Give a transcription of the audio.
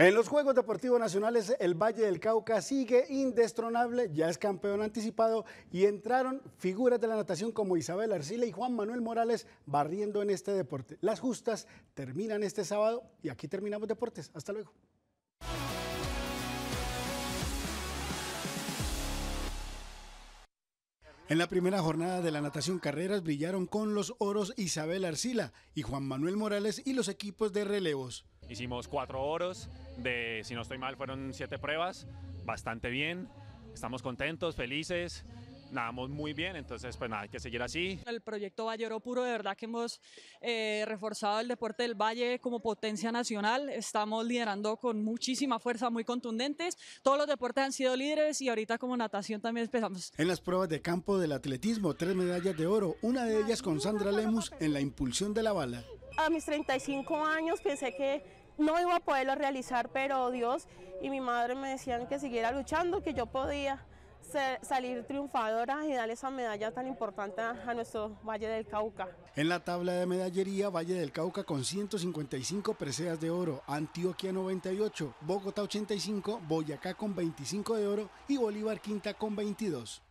En los Juegos Deportivos Nacionales, el Valle del Cauca sigue indestronable, ya es campeón anticipado y entraron figuras de la natación como Isabel Arcila y Juan Manuel Morales barriendo en este deporte. Las justas terminan este sábado y aquí terminamos deportes. Hasta luego. En la primera jornada de la natación carreras brillaron con los oros Isabel Arcila y Juan Manuel Morales y los equipos de relevos. Hicimos cuatro oros de, si no estoy mal, fueron siete pruebas, bastante bien, estamos contentos, felices, nadamos muy bien, entonces pues nada, hay que seguir así. El proyecto Valle Oro Puro, de verdad que hemos eh, reforzado el deporte del Valle como potencia nacional, estamos liderando con muchísima fuerza, muy contundentes, todos los deportes han sido líderes y ahorita como natación también empezamos. En las pruebas de campo del atletismo, tres medallas de oro, una de ellas con Sandra Lemus en la impulsión de la bala. A mis 35 años pensé que no iba a poderlo realizar, pero Dios y mi madre me decían que siguiera luchando, que yo podía salir triunfadora y darle esa medalla tan importante a nuestro Valle del Cauca. En la tabla de medallería, Valle del Cauca con 155 preseas de oro, Antioquia 98, Bogotá 85, Boyacá con 25 de oro y Bolívar Quinta con 22.